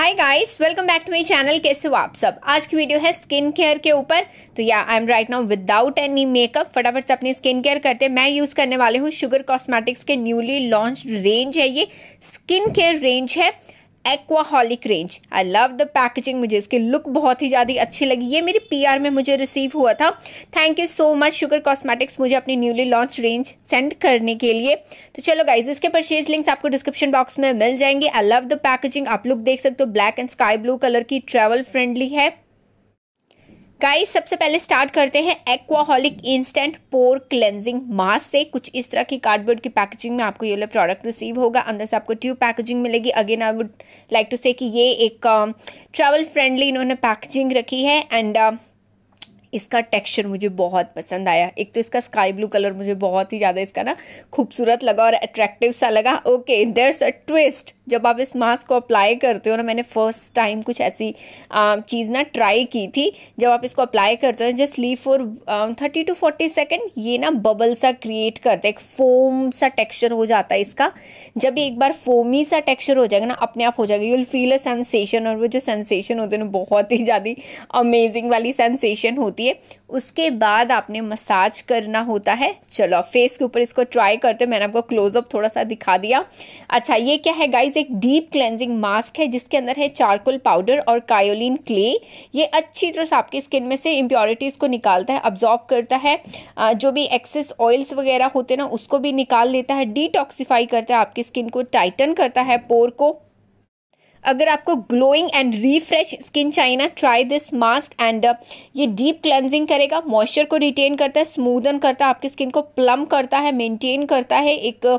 hi guys welcome back to my channel कैसे हो आप सब आज की वीडियो है स्किन केयर के ऊपर तो या I am right now without any makeup फटाफट से अपनी स्किन केयर करते हैं मैं यूज़ करने वाले हूँ शुगर कॉस्मेटिक्स के न्यूली लॉन्च रेंज है ये स्किन केयर रेंज है Aquaholic range I love the packaging मुझे इसकी लुक बहुत ही ज़्यादा अच्छी लगी ये मेरी पीआर में मुझे रिसीव हुआ था thank you so much Sugar Cosmetics मुझे अपनी न्यूली लॉन्च रेंज सेंड करने के लिए तो चलो गाइज इसके परचेज लिंक्स आपको डिस्क्रिप्शन बॉक्स में मिल जाएंगे आई लव द पैकेजिंग आप लुक देख सकते हो black and sky blue colour की ट्रेवल फ्रेंडली है गाइस सबसे पहले स्टार्ट करते हैं Aquaholic instant pore cleansing mask से कुछ इस तरह की कार्डबोर्ड की पैकेजिंग में आपको ये वाला प्रोडक्ट रिसीव होगा अंदर से आपको ट्यूब पैकेजिंग मिलेगी again I would like to say कि ये एक ट्रैवल um, फ्रेंडली इन्होंने पैकेजिंग रखी है एंड uh, um, इसका टेक्सचर मुझे बहुत पसंद आया एक तो इसका स्काई ब्लू कलर मुझे बहुत ही ज़्यादा इसका ना खूबसूरत लगा और अट्रैक्टिव सा लगा ओके देर्स अ ट्विस्ट जब आप इस मास्क को अप्लाई करते हो ना मैंने फर्स्ट टाइम कुछ ऐसी चीज़ ना ट्राई की थी जब आप इसको अप्लाई करते हो just leave for thirty to forty second ये ना बबल सा क्रिएट करता है एक फोम सा टेक्स्चर हो जाता है इसका जब एक बार फोमी सा टेक्स्चर हो जाएगा ना अपने आप हो जाएगा you will feel a sensation और वो जो सेंसेशन होते हैं ना बहुत ही ज़्यादा अमेजिंग वाली सेंसेशन होती होती है उसके बाद आपने मसाज करना होता है चलो फेस के ऊपर इसको ट्राई करते मैंने आपको क्लोजअप थोड़ा सा दिखा दिया अच्छा ये क्या है गाइज एक डीप क्लेंजिंग मास्क है जिसके अंदर है चारकोल पाउडर और कायोलिन क्ले ये अच्छी तरह से आपकी स्किन में से इम्प्योरिटीज़ को निकालता है अब्जॉर्ब करता है जो भी एक्सेस ऑयल्स वगैरह होते ना उसको भी निकाल लेता है डिटॉक्सीफाई करता है आपकी स्किन को टाइटन करता है पोर को अगर आपको ग्लोइंग एंड रिफ्रेश स्किन चाहिए ना ट्राई दिस मास्क एंड ये डीप क्लेंजिंग करेगा मॉइस्चर को रिटेन करता है स्मूदन करता है आपकी स्किन को प्लम करता है मेंटेन करता है एक uh,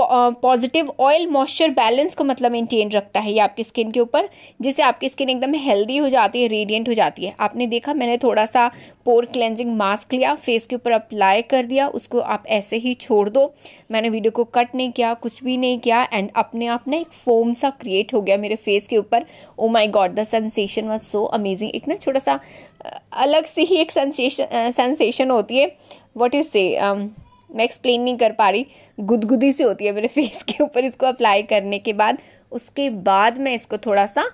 positive oil moisture balance को मतलब मेंटेन रखता है ये आपकी स्किन के ऊपर जिससे आपकी स्किन एकदम हेल्दी हो जाती है रेडियंट हो जाती है आपने देखा मैंने थोड़ा सा पोर क्लेंजिंग मास्क लिया फेस के ऊपर अप्लाई कर दिया उसको आप ऐसे ही छोड़ दो मैंने वीडियो को कट नहीं किया कुछ भी नहीं किया एंड अपने आप ना एक फोम सा क्रिएट हो गया मेरे फेस के ऊपर oh my god the sensation was so amazing एक ना छोटा सा अलग सी ही एक सेंसेशन सेंसेशन होती है वॉट इज से मैं एक्सप्लेन नहीं कर पा रही गुदगुदी सी होती है मेरे फेस के ऊपर इसको अप्लाई करने के बाद उसके बाद मैं इसको थोड़ा सा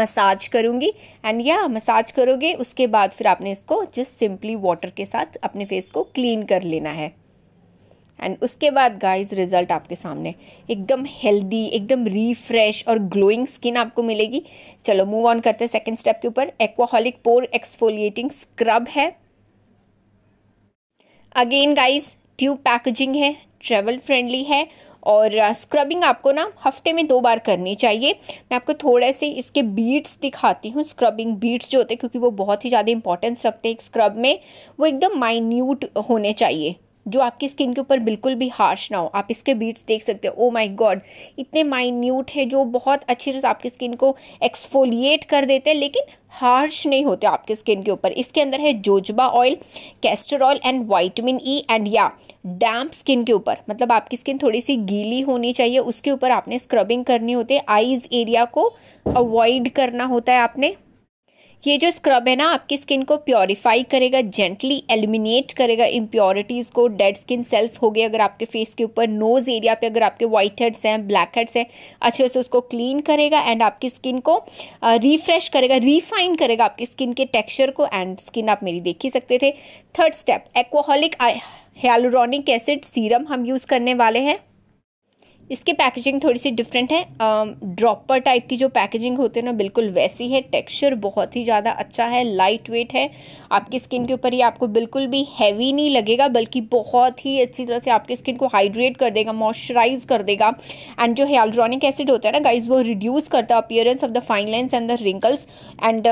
मसाज करूंगी एंड या मसाज करोगे उसके बाद फिर आपने इसको जस्ट सिंपली वाटर के साथ अपने फेस को क्लीन कर लेना है एंड उसके बाद गाइस रिजल्ट आपके सामने एकदम हेल्दी एकदम रिफ्रेश और ग्लोइंग स्किन आपको मिलेगी चलो मूव ऑन करते हैं सेकेंड स्टेप के ऊपर एक्वाहॉलिक पोर एक्सफोलिएटिंग स्क्रब है अगेन गाइस ट्यूब पैकेजिंग है ट्रेवल फ्रेंडली है और स्क्रबिंग uh, आपको ना हफ्ते में दो बार करनी चाहिए मैं आपको थोड़े से इसके बीट्स दिखाती हूँ स्क्रबिंग बीट्स जो होते हैं क्योंकि वो बहुत ही ज़्यादा इंपॉर्टेंस रखते हैं स्क्रब में वो एकदम माइन्यूट होने चाहिए जो आपकी स्किन के ऊपर बिल्कुल भी हार्श ना हो आप इसके बीट्स देख सकते हो ओ माई गॉड इतने माइन्यूट है जो बहुत अच्छे से आपकी स्किन को एक्सफोलिएट कर देते हैं लेकिन हार्श नहीं होते आपके स्किन के ऊपर इसके अंदर है jojoba oil castor oil and vitamin E and या डैम्प स्किन के ऊपर मतलब आपकी स्किन थोड़ी सी गीली होनी चाहिए उसके ऊपर आपने स्क्रबिंग करनी होती है आईज एरिया को अवॉइड करना होता है आपने ये जो स्क्रब है ना आपकी स्किन को प्योरीफाई करेगा जेंटली एलिमिनेट करेगा इम्प्योरिटीज़ को डेड स्किन सेल्स हो गए अगर आपके फेस के ऊपर नोज़ एरिया पे अगर आपके व्हाइट हेड्स हैं ब्लैक हेड्स हैं अच्छे से उसको क्लीन करेगा एंड आपकी स्किन को रिफ्रेश करेगा रिफाइन करेगा आपकी स्किन के टेक्स्चर को एंड स्किन आप मेरी देख ही सकते थे third step Aquaholic hyaluronic acid serum हम यूज़ करने वाले हैं इसके पैकेजिंग थोड़ी सी डिफरेंट है ड्रॉपर टाइप की जो पैकेजिंग होती है ना बिल्कुल वैसी है टेक्सचर बहुत ही ज़्यादा अच्छा है लाइट वेट है आपकी स्किन के ऊपर ये आपको बिल्कुल भी हैवी नहीं लगेगा बल्कि बहुत ही अच्छी तरह से आपकी स्किन को हाइड्रेट कर देगा मॉइस्चराइज कर देगा एंड जो हेल्ड्रॉनिक एसिड होता है ना गाइज वो रिड्यूस करता है appearance of the fine lines and the wrinkles and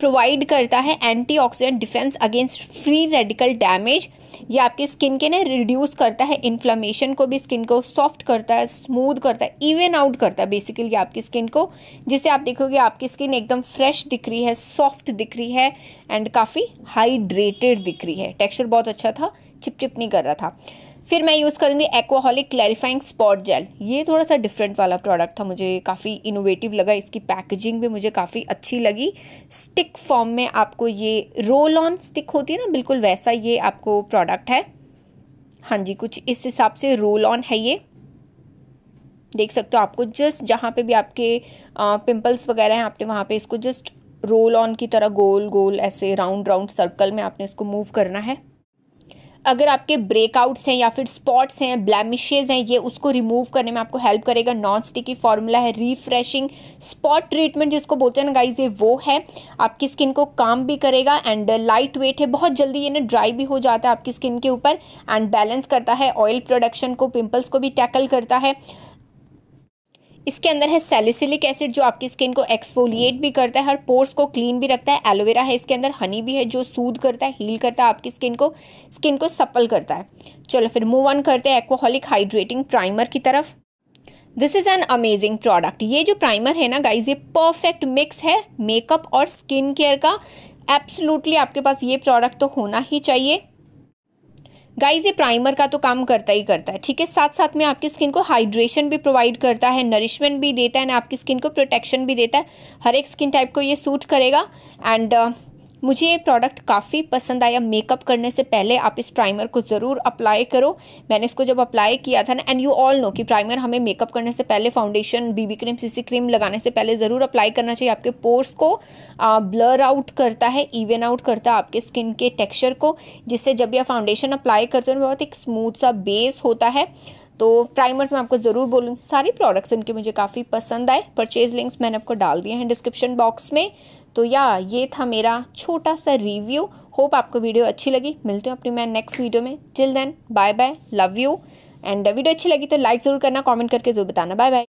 provide करता है antioxidant defence against free radical damage ये आपके स्किन के ना रिड्यूस करता है इन्फ्लामेशन को भी स्किन को सॉफ्ट करता है स्मूथ करता है इवन आउट करता है बेसिकली आपकी स्किन को जिससे आप देखोगे आपकी स्किन एकदम फ्रेश दिख रही है सॉफ्ट दिख रही है एंड काफ़ी हाइड्रेटेड दिख रही है टेक्सचर बहुत अच्छा था चिपचिप नहीं कर रहा था फिर मैं यूज़ करूँगी एक्वाहॉलिक क्लैरिफाइंग स्पॉट जेल ये थोड़ा सा डिफरेंट वाला प्रोडक्ट था मुझे काफ़ी इनोवेटिव लगा इसकी पैकेजिंग भी मुझे काफ़ी अच्छी लगी स्टिक फॉर्म में आपको ये रोल ऑन स्टिक होती है ना बिल्कुल वैसा ये आपको प्रोडक्ट है हाँ जी कुछ इस हिसाब से रोल ऑन है ये देख सकते हो आपको जस्ट जहाँ पे भी आपके पिंपल्स वगैरह हैं आपने वहाँ पे इसको जस्ट रोल ऑन की तरह गोल गोल ऐसे राउंड राउंड सर्कल में आपने इसको मूव करना है अगर आपके ब्रेकआउट्स हैं या फिर स्पॉट्स हैं ब्लैमिशेज हैं ये उसको रिमूव करने में आपको हेल्प करेगा नॉन स्टिकी फार्मूला है रिफ्रेशिंग स्पॉट ट्रीटमेंट जिसको बोलते हैं ना गाइज ये वो है आपकी स्किन को काम भी करेगा एंड लाइट वेट है बहुत जल्दी ये ना ड्राई भी हो जाता है आपकी स्किन के ऊपर एंड बैलेंस करता है ऑयल प्रोडक्शन को पिम्पल्स को भी टैकल करता है इसके अंदर है सेलिसिलिक एसिड जो आपकी स्किन को एक्सफोलिएट भी करता है हर पोर्स को क्लीन भी रखता है एलोवेरा है इसके अंदर हनी भी है जो सूद करता है हील करता है आपकी स्किन को स्किन को सप्पल करता है चलो फिर मूव ऑन करते हैं एक्वाहोलिक हाइड्रेटिंग प्राइमर की तरफ this is an amazing product ये जो प्राइमर है ना गाइज ये परफेक्ट मिक्स है मेकअप और स्किन केयर का एब्सोल्युटली आपके पास ये प्रोडक्ट तो होना ही चाहिए गाइज ये प्राइमर का तो काम करता ही करता है ठीक है साथ साथ में आपकी स्किन को हाइड्रेशन भी प्रोवाइड करता है नरिशमेंट भी देता है ना आपकी स्किन को प्रोटेक्शन भी देता है हर एक स्किन टाइप को ये सूट करेगा एंड uh, मुझे ये प्रोडक्ट काफ़ी पसंद आया मेकअप करने से पहले आप इस प्राइमर को ज़रूर अप्लाई करो मैंने इसको जब अप्लाई किया था ना एंड यू ऑल नो कि प्राइमर हमें मेकअप करने से पहले foundation BB cream CC cream लगाने से पहले ज़रूर अप्लाई करना चाहिए आपके पोर्स को आ, ब्लर आउट करता है इवन आउट करता है आपके स्किन के टेक्स्चर को जिससे जब यह फाउंडेशन अप्लाई करते हो बहुत एक स्मूथ सा बेस होता है तो प्राइमर मैं आपको ज़रूर बोलूँ सारी प्रोडक्ट्स इनके मुझे काफ़ी पसंद आए परचेज लिंक्स मैंने आपको डाल दिए हैं डिस्क्रिप्शन बॉक्स में तो या ये था मेरा छोटा सा रिव्यू होप आपको वीडियो अच्छी लगी मिलते हैं अपनी मैं नेक्स्ट वीडियो में till then bye bye love you and video अच्छी लगी तो लाइक ज़रूर करना कमेंट करके ज़रूर बताना बाय बाय